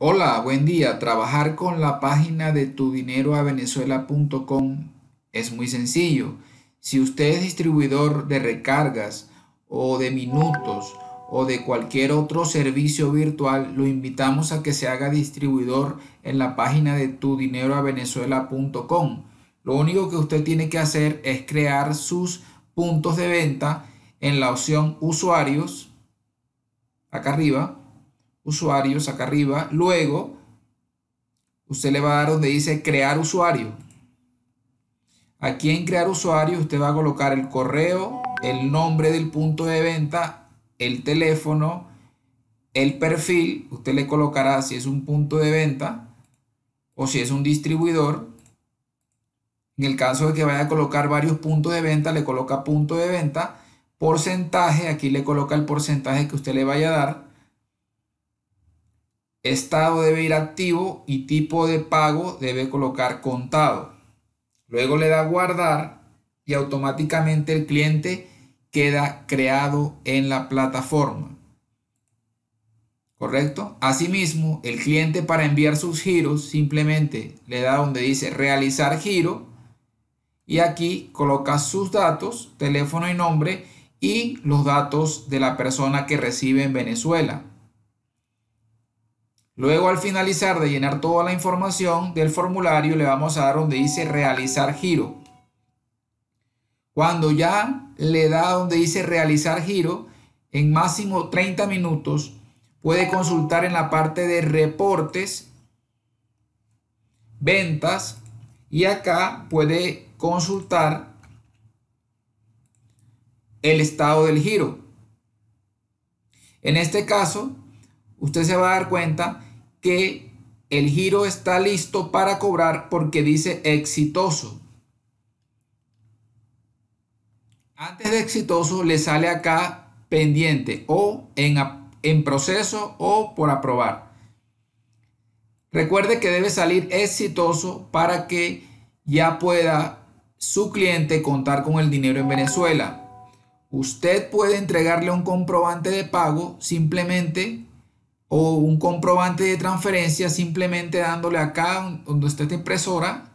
Hola, buen día. Trabajar con la página de tu dinero a es muy sencillo. Si usted es distribuidor de recargas o de minutos o de cualquier otro servicio virtual, lo invitamos a que se haga distribuidor en la página de tu dinero a Lo único que usted tiene que hacer es crear sus puntos de venta en la opción usuarios acá arriba usuarios acá arriba. Luego, usted le va a dar donde dice crear usuario. Aquí en crear usuario usted va a colocar el correo, el nombre del punto de venta, el teléfono, el perfil. Usted le colocará si es un punto de venta o si es un distribuidor. En el caso de que vaya a colocar varios puntos de venta, le coloca punto de venta. Porcentaje, aquí le coloca el porcentaje que usted le vaya a dar Estado debe ir activo y tipo de pago debe colocar contado. Luego le da guardar y automáticamente el cliente queda creado en la plataforma. ¿Correcto? Asimismo, el cliente para enviar sus giros simplemente le da donde dice realizar giro y aquí coloca sus datos, teléfono y nombre y los datos de la persona que recibe en Venezuela. Luego al finalizar de llenar toda la información del formulario le vamos a dar donde dice realizar giro. Cuando ya le da donde dice realizar giro, en máximo 30 minutos, puede consultar en la parte de reportes, ventas y acá puede consultar el estado del giro. En este caso, usted se va a dar cuenta que el giro está listo para cobrar porque dice exitoso. Antes de exitoso le sale acá pendiente o en, en proceso o por aprobar. Recuerde que debe salir exitoso para que ya pueda su cliente contar con el dinero en Venezuela. Usted puede entregarle un comprobante de pago simplemente o un comprobante de transferencia simplemente dándole acá donde está esta impresora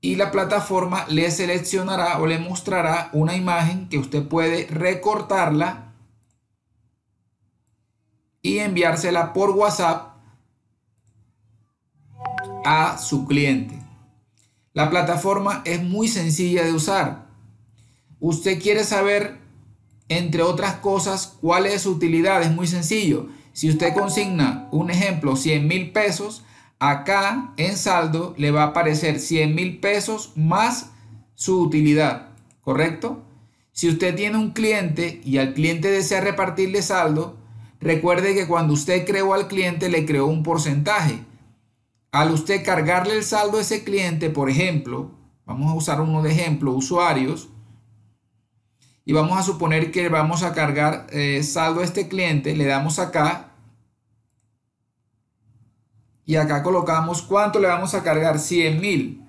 y la plataforma le seleccionará o le mostrará una imagen que usted puede recortarla y enviársela por WhatsApp a su cliente. La plataforma es muy sencilla de usar. Usted quiere saber entre otras cosas, cuál es su utilidad. Es muy sencillo. Si usted consigna, un ejemplo, 100 mil pesos, acá en saldo le va a aparecer 100 mil pesos más su utilidad, ¿correcto? Si usted tiene un cliente y al cliente desea repartirle saldo, recuerde que cuando usted creó al cliente le creó un porcentaje. Al usted cargarle el saldo a ese cliente, por ejemplo, vamos a usar uno de ejemplo, usuarios, y vamos a suponer que vamos a cargar eh, saldo a este cliente, le damos acá y acá colocamos cuánto le vamos a cargar, 100 mil.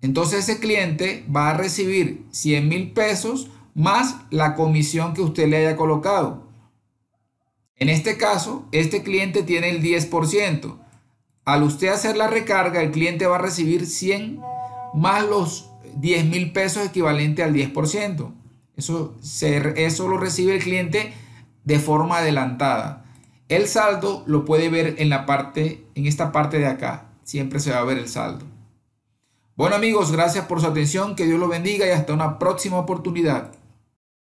Entonces ese cliente va a recibir 100 mil pesos más la comisión que usted le haya colocado. En este caso, este cliente tiene el 10%. Al usted hacer la recarga, el cliente va a recibir 100 más los 10 mil pesos equivalente al 10%. Eso, eso lo recibe el cliente de forma adelantada. El saldo lo puede ver en la parte, en esta parte de acá. Siempre se va a ver el saldo. Bueno amigos, gracias por su atención, que Dios lo bendiga y hasta una próxima oportunidad.